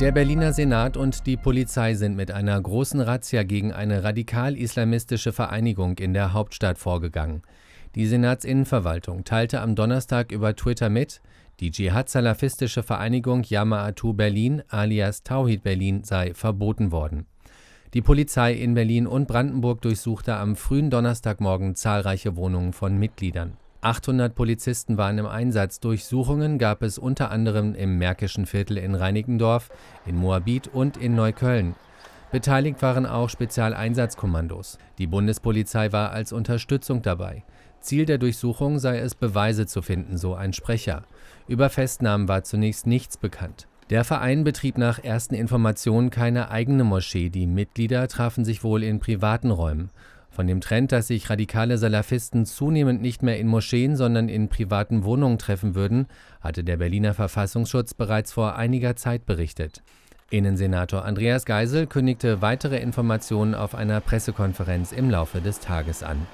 Der Berliner Senat und die Polizei sind mit einer großen Razzia gegen eine radikal-islamistische Vereinigung in der Hauptstadt vorgegangen. Die Senatsinnenverwaltung teilte am Donnerstag über Twitter mit, die dschihad-salafistische Vereinigung Yama'atu Berlin alias Tauhid Berlin sei verboten worden. Die Polizei in Berlin und Brandenburg durchsuchte am frühen Donnerstagmorgen zahlreiche Wohnungen von Mitgliedern. 800 Polizisten waren im Einsatz. Durchsuchungen gab es unter anderem im Märkischen Viertel in Reinickendorf, in Moabit und in Neukölln. Beteiligt waren auch Spezialeinsatzkommandos. Die Bundespolizei war als Unterstützung dabei. Ziel der Durchsuchung sei es, Beweise zu finden, so ein Sprecher. Über Festnahmen war zunächst nichts bekannt. Der Verein betrieb nach ersten Informationen keine eigene Moschee. Die Mitglieder trafen sich wohl in privaten Räumen von dem Trend, dass sich radikale Salafisten zunehmend nicht mehr in Moscheen, sondern in privaten Wohnungen treffen würden, hatte der Berliner Verfassungsschutz bereits vor einiger Zeit berichtet. Innensenator Andreas Geisel kündigte weitere Informationen auf einer Pressekonferenz im Laufe des Tages an.